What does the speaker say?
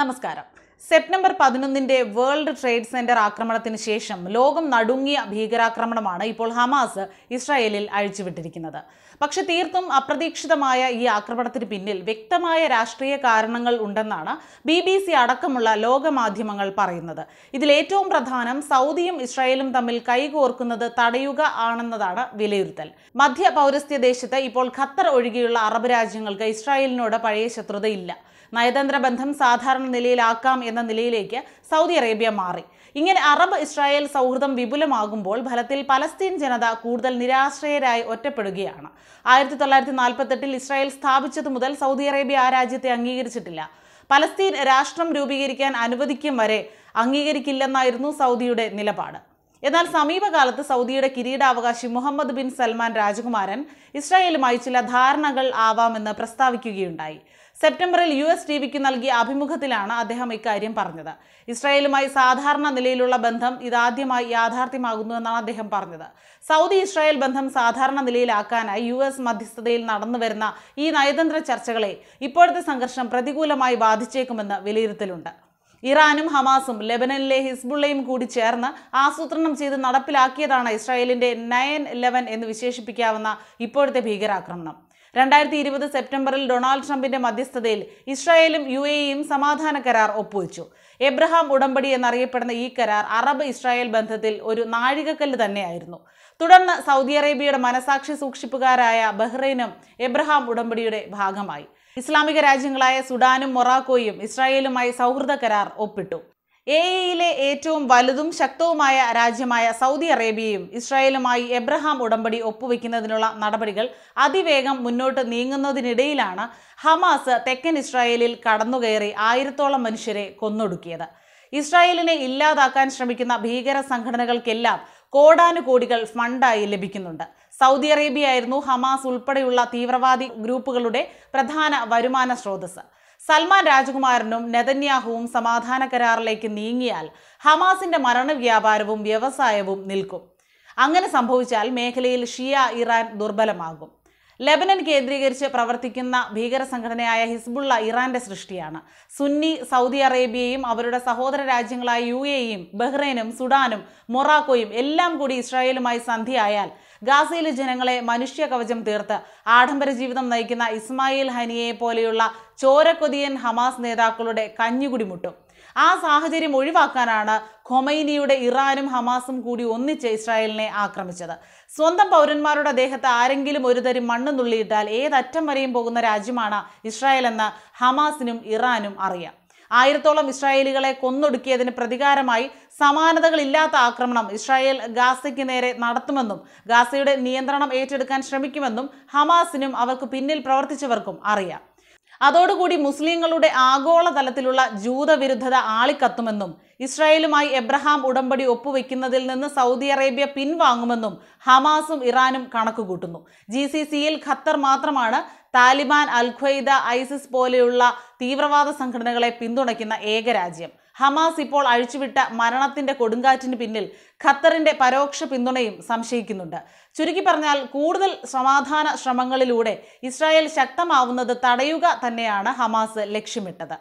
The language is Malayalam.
നമസ്കാരം സെപ്റ്റംബർ പതിനൊന്നിന്റെ വേൾഡ് ട്രേഡ് സെന്റർ ആക്രമണത്തിന് ശേഷം ലോകം നടുങ്ങിയ ഭീകരാക്രമണമാണ് ഇപ്പോൾ ഹമാസ് ഇസ്രായേലിൽ അഴിച്ചുവിട്ടിരിക്കുന്നത് പക്ഷെ തീർത്തും അപ്രതീക്ഷിതമായ ഈ ആക്രമണത്തിന് പിന്നിൽ വ്യക്തമായ രാഷ്ട്രീയ കാരണങ്ങൾ ഉണ്ടെന്നാണ് ബി ബി സി അടക്കമുള്ള ലോകമാധ്യമങ്ങൾ പറയുന്നത് ഇതിലേറ്റവും പ്രധാനം സൗദിയും ഇസ്രായേലും തമ്മിൽ കൈകോർക്കുന്നത് തടയുക ആണെന്നതാണ് വിലയിരുത്തൽ മധ്യ പൗരസ്ത്യ ദേശത്ത് ഇപ്പോൾ ഖത്തർ ഒഴികെയുള്ള അറബ് രാജ്യങ്ങൾക്ക് ഇസ്രായേലിനോട് പഴയ ശത്രുതയില്ല നയതന്ത്ര ബന്ധം സാധാരണ നിലയിലാക്കാം എന്ന നിലയിലേക്ക് സൗദി അറേബ്യ മാറി ഇങ്ങനെ അറബ് ഇസ്രായേൽ സൗഹൃദം വിപുലമാകുമ്പോൾ ഫലത്തിൽ പലസ്തീൻ ജനത കൂടുതൽ നിരാശ്രയരായി ഒറ്റപ്പെടുകയാണ് ആയിരത്തി തൊള്ളായിരത്തി നാൽപ്പത്തെട്ടിൽ ഇസ്രായേൽ സ്ഥാപിച്ചതു മുതൽ സൗദി അറേബ്യ ആ രാജ്യത്തെ അംഗീകരിച്ചിട്ടില്ല പലസ്തീൻ രാഷ്ട്രം രൂപീകരിക്കാൻ അനുവദിക്കും വരെ അംഗീകരിക്കില്ലെന്നായിരുന്നു സൗദിയുടെ നിലപാട് എന്നാൽ സമീപകാലത്ത് സൗദിയുടെ കിരീടാവകാശി മുഹമ്മദ് ബിൻ സൽമാൻ രാജകുമാരൻ ഇസ്രായേലുമായി ചില ധാരണകൾ ആവാമെന്ന് പ്രസ്താവിക്കുകയുണ്ടായി സെപ്റ്റംബറിൽ യു എസ് ടി വിക്ക് നൽകിയ അഭിമുഖത്തിലാണ് അദ്ദേഹം ഇക്കാര്യം പറഞ്ഞത് ഇസ്രായേലുമായി സാധാരണ നിലയിലുള്ള ബന്ധം ഇതാദ്യമായി യാഥാർത്ഥ്യമാകുന്നുവെന്നാണ് അദ്ദേഹം പറഞ്ഞത് സൗദി ഇസ്രായേൽ ബന്ധം സാധാരണ നിലയിലാക്കാനായി യു എസ് മധ്യസ്ഥതയിൽ നടന്നുവരുന്ന ഈ നയതന്ത്ര ചർച്ചകളെ ഇപ്പോഴത്തെ സംഘർഷം പ്രതികൂലമായി ബാധിച്ചേക്കുമെന്ന് വിലയിരുത്തലുണ്ട് ഇറാനും ഹമാസും ലെബനനിലെ ഹിസ്ബുള്ളയും കൂടി ചേർന്ന് ആസൂത്രണം ചെയ്ത് നടപ്പിലാക്കിയതാണ് ഇസ്രായേലിന്റെ നയൻ ഇലവൻ എന്ന് വിശേഷിപ്പിക്കാവുന്ന ഇപ്പോഴത്തെ ഭീകരാക്രമണം രണ്ടായിരത്തി ഇരുപത് സെപ്റ്റംബറിൽ ഡൊണാൾഡ് ട്രംപിന്റെ മധ്യസ്ഥതയിൽ ഇസ്രായേലും യു എയും സമാധാന കരാർ ഒപ്പുവെച്ചു എബ്രഹാം ഉടമ്പടി എന്നറിയപ്പെടുന്ന ഈ കരാർ അറബ് ഇസ്രായേൽ ബന്ധത്തിൽ ഒരു നാഴികക്കല്ല് തന്നെയായിരുന്നു തുടർന്ന് സൗദി അറേബ്യയുടെ മനസാക്ഷി സൂക്ഷിപ്പുകാരായ ബഹ്റൈനും എബ്രഹാം ഉടമ്പടിയുടെ ഭാഗമായി ഇസ്ലാമിക രാജ്യങ്ങളായ സുഡാനും മൊറാക്കോയും ഇസ്രായേലുമായി സൗഹൃദ കരാർ ഒപ്പിട്ടു എ ഇയിലെ ഏറ്റവും വലുതും ശക്തവുമായ രാജ്യമായ സൗദി അറേബ്യയും ഇസ്രായേലുമായി എബ്രഹാം ഉടമ്പടി ഒപ്പുവെക്കുന്നതിനുള്ള നടപടികൾ അതിവേഗം മുന്നോട്ട് നീങ്ങുന്നതിനിടയിലാണ് ഹമാസ് തെക്കൻ ഇസ്രായേലിൽ കടന്നുകയറി ആയിരത്തോളം മനുഷ്യരെ കൊന്നൊടുക്കിയത് ഇസ്രായേലിനെ ഇല്ലാതാക്കാൻ ശ്രമിക്കുന്ന ഭീകര സംഘടനകൾക്കെല്ലാം കോടാനുകോടികൾ ഫണ്ടായി ലഭിക്കുന്നുണ്ട് സൗദി അറേബ്യ ആയിരുന്നു ഹമാസ് ഉൾപ്പെടെയുള്ള തീവ്രവാദി ഗ്രൂപ്പുകളുടെ പ്രധാന വരുമാന സ്രോതസ് സൽമാൻ രാജകുമാരനും നെതന്യാഹുവും സമാധാന കരാറിലേക്ക് നീങ്ങിയാൽ ഹമാസിന്റെ മരണ വ്യാപാരവും വ്യവസായവും നിൽക്കും അങ്ങനെ സംഭവിച്ചാൽ മേഖലയിൽ ഷിയ ഇറാൻ ദുർബലമാകും ലെബനൻ കേന്ദ്രീകരിച്ച് പ്രവർത്തിക്കുന്ന ഭീകര സംഘടനയായ ഹിസ്ബുള്ള ഇറാന്റെ സൃഷ്ടിയാണ് സുന്നി സൗദി അറേബ്യയും അവരുടെ സഹോദര രാജ്യങ്ങളായ യു എയും ബഹ്റൈനും സുഡാനും മൊറാക്കോയും എല്ലാം കൂടി ഇസ്രായേലുമായി സന്ധിയായാൽ ഗാസയിലെ ജനങ്ങളെ മനുഷ്യ കവചം തീർത്ത് ആഡംബര ജീവിതം നയിക്കുന്ന ഇസ്മായിൽ ഹനിയെ പോലെയുള്ള ചോരക്കൊതിയൻ ഹമാസ് നേതാക്കളുടെ കഞ്ഞുകുടിമുട്ടും ആ സാഹചര്യം ഒഴിവാക്കാനാണ് ഖൊമൈനിയുടെ ഇറാനും ഹമാസും കൂടി ഒന്നിച്ച് ഇസ്രായേലിനെ ആക്രമിച്ചത് സ്വന്തം പൗരന്മാരുടെ ദേഹത്ത് ആരെങ്കിലും ഒരുതരം മണ്ണ് നുള്ളിയിട്ടാൽ ഏതറ്റം വരെയും പോകുന്ന രാജ്യമാണ് ഇസ്രായേൽ എന്ന് ഹമാസിനും ഇറാനും അറിയാം ആയിരത്തോളം ഇസ്രായേലികളെ കൊന്നൊടുക്കിയതിന് പ്രതികാരമായി സമാനതകളില്ലാത്ത ആക്രമണം ഇസ്രായേൽ ഗാസയ്ക്ക് നേരെ നടത്തുമെന്നും ഗാസയുടെ നിയന്ത്രണം ഏറ്റെടുക്കാൻ ശ്രമിക്കുമെന്നും ഹമാസിനും അവർക്ക് പിന്നിൽ പ്രവർത്തിച്ചവർക്കും അറിയാം അതോടുകൂടി മുസ്ലിങ്ങളുടെ തലത്തിലുള്ള ജൂതവിരുദ്ധത ആളിക്കത്തുമെന്നും ഇസ്രായേലുമായി എബ്രഹാം ഉടമ്പടി ഒപ്പുവെക്കുന്നതിൽ നിന്ന് സൗദി അറേബ്യ പിൻവാങ്ങുമെന്നും ഹമാസും ഇറാനും കണക്കുകൂട്ടുന്നു ജി സി സിയിൽ ഖത്തർ മാത്രമാണ് താലിബാൻ അൽ ഐസിസ് പോലെയുള്ള തീവ്രവാദ സംഘടനകളെ പിന്തുണയ്ക്കുന്ന ഏക രാജ്യം ഹമാസ് ഇപ്പോൾ അഴിച്ചുവിട്ട മരണത്തിന്റെ കൊടുങ്കാറ്റിന് പിന്നിൽ ഖത്തറിന്റെ പരോക്ഷ പിന്തുണയും സംശയിക്കുന്നുണ്ട് ചുരുക്കി പറഞ്ഞാൽ കൂടുതൽ സമാധാന ശ്രമങ്ങളിലൂടെ ഇസ്രായേൽ ശക്തമാവുന്നത് തടയുക തന്നെയാണ് ഹമാസ് ലക്ഷ്യമിട്ടത്